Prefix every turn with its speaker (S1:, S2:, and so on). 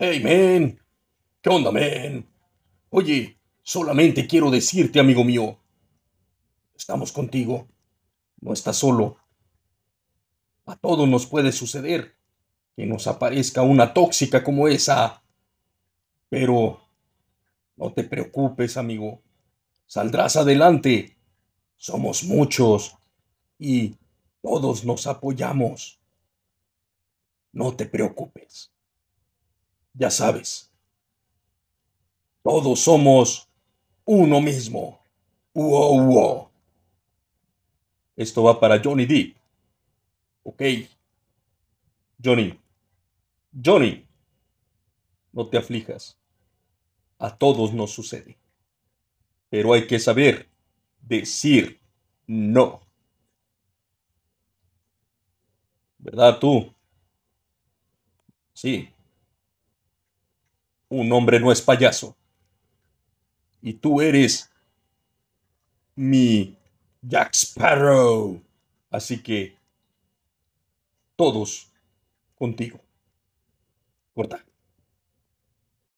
S1: Hey, men. ¿Qué onda, men? Oye, solamente quiero decirte, amigo mío. Estamos contigo. No estás solo. A todos nos puede suceder que nos aparezca una tóxica como esa. Pero no te preocupes, amigo. Saldrás adelante. Somos muchos y todos nos apoyamos. No te preocupes ya sabes. Todos somos uno mismo. ¡Wow, Esto va para Johnny D. Ok. Johnny. Johnny. No te aflijas. A todos nos sucede. Pero hay que saber decir no. ¿Verdad tú? Sí. Un hombre no es payaso. Y tú eres mi Jack Sparrow. Así que todos contigo. Corta.